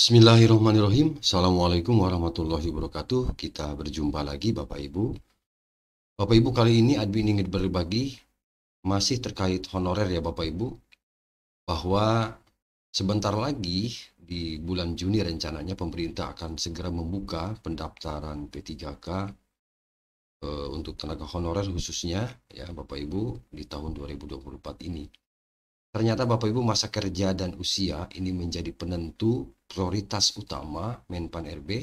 Bismillahirrahmanirrahim. Assalamualaikum warahmatullahi wabarakatuh. Kita berjumpa lagi Bapak Ibu. Bapak Ibu kali ini admin ingin berbagi masih terkait honorer ya Bapak Ibu. Bahwa sebentar lagi di bulan Juni rencananya pemerintah akan segera membuka pendaftaran P3K eh, untuk tenaga honorer khususnya ya Bapak Ibu di tahun 2024 ini. Ternyata Bapak Ibu masa kerja dan usia ini menjadi penentu prioritas utama Menpan RB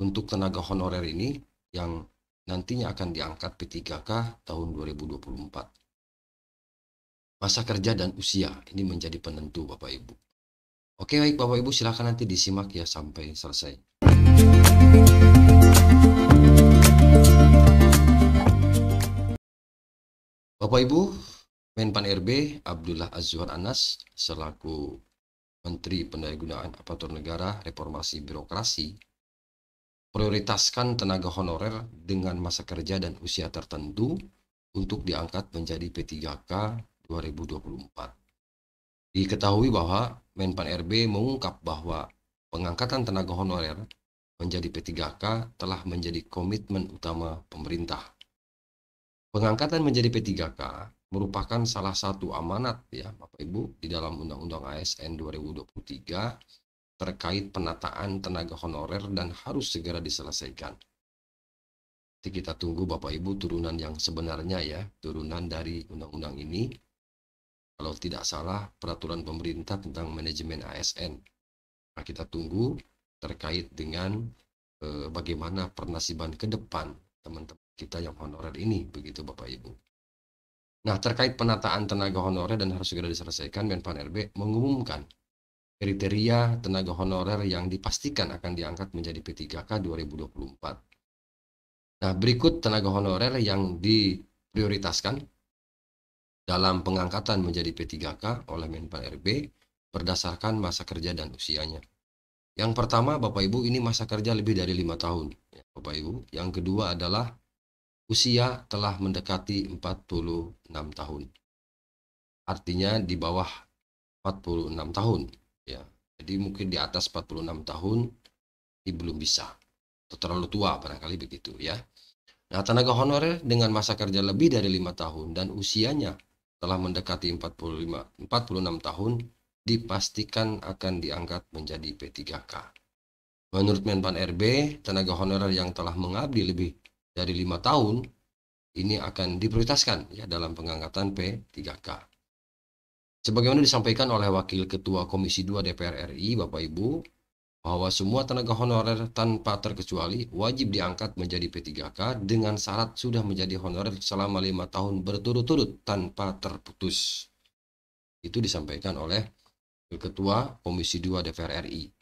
untuk tenaga honorer ini yang nantinya akan diangkat P3K tahun 2024. Masa kerja dan usia ini menjadi penentu Bapak Ibu. Oke baik Bapak Ibu silahkan nanti disimak ya sampai selesai. Bapak Ibu, Menpan RB Abdullah Azwar Anas selaku Menteri Pendayagunaan Aparatur Negara Reformasi Birokrasi prioritaskan tenaga honorer dengan masa kerja dan usia tertentu untuk diangkat menjadi P3K 2024. Diketahui bahwa Menpan RB mengungkap bahwa pengangkatan tenaga honorer menjadi P3K telah menjadi komitmen utama pemerintah. Pengangkatan menjadi P3K merupakan salah satu amanat ya Bapak Ibu di dalam Undang-Undang ASN 2023 terkait penataan tenaga honorer dan harus segera diselesaikan. Jadi kita tunggu Bapak Ibu turunan yang sebenarnya ya, turunan dari undang-undang ini. Kalau tidak salah peraturan pemerintah tentang manajemen ASN. Nah, kita tunggu terkait dengan eh, bagaimana pernasiban ke depan teman-teman kita yang honorer ini begitu Bapak Ibu. Nah, terkait penataan tenaga honorer dan harus segera diselesaikan, Menpan RB mengumumkan kriteria tenaga honorer yang dipastikan akan diangkat menjadi P3K 2024. Nah, berikut tenaga honorer yang diprioritaskan dalam pengangkatan menjadi P3K oleh Menpan RB berdasarkan masa kerja dan usianya. Yang pertama, Bapak Ibu, ini masa kerja lebih dari lima tahun. Ya, Bapak Ibu, yang kedua adalah usia telah mendekati 46 tahun. Artinya di bawah 46 tahun ya. Jadi mungkin di atas 46 tahun ini belum bisa. Atau terlalu tua barangkali begitu ya. Nah, tenaga honorer dengan masa kerja lebih dari 5 tahun dan usianya telah mendekati 45 46 tahun dipastikan akan diangkat menjadi P3K. Menurut Menpan RB, tenaga honorer yang telah mengabdi lebih dari lima tahun ini akan diprioritaskan ya dalam pengangkatan P3K. Sebagaimana disampaikan oleh Wakil Ketua Komisi 2 DPR RI, Bapak Ibu, bahwa semua tenaga honorer tanpa terkecuali wajib diangkat menjadi P3K dengan syarat sudah menjadi honorer selama lima tahun berturut-turut tanpa terputus. Itu disampaikan oleh Ketua Komisi 2 DPR RI.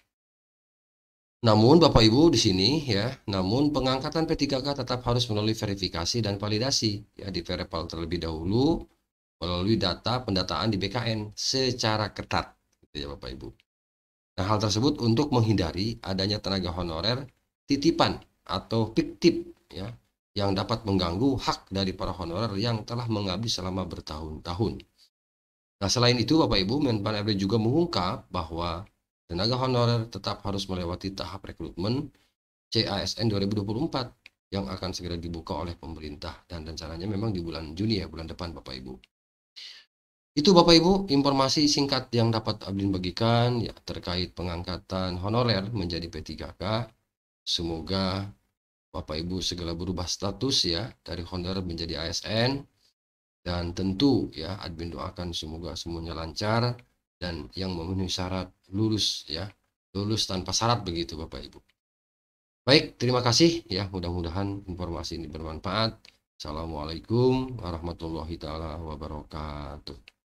Namun Bapak Ibu di sini ya, namun pengangkatan P3K tetap harus melalui verifikasi dan validasi ya di Verifal terlebih dahulu melalui data pendataan di BKN secara ketat gitu ya Bapak Ibu. Nah, hal tersebut untuk menghindari adanya tenaga honorer titipan atau fiktif ya yang dapat mengganggu hak dari para honorer yang telah mengabdi selama bertahun-tahun. Nah, selain itu Bapak Ibu, Menpan RB juga mengungkap bahwa tenaga honorer tetap harus melewati tahap rekrutmen CASN 2024 yang akan segera dibuka oleh pemerintah dan rencananya memang di bulan Juni ya, bulan depan Bapak Ibu. Itu Bapak Ibu informasi singkat yang dapat Abdin bagikan ya terkait pengangkatan honorer menjadi P3K. Semoga Bapak Ibu segera berubah status ya dari honorer menjadi ASN dan tentu ya admin doakan semoga semuanya lancar dan yang memenuhi syarat lulus ya lulus tanpa syarat begitu Bapak Ibu baik terima kasih ya mudah-mudahan informasi ini bermanfaat Assalamualaikum warahmatullahi taala wabarakatuh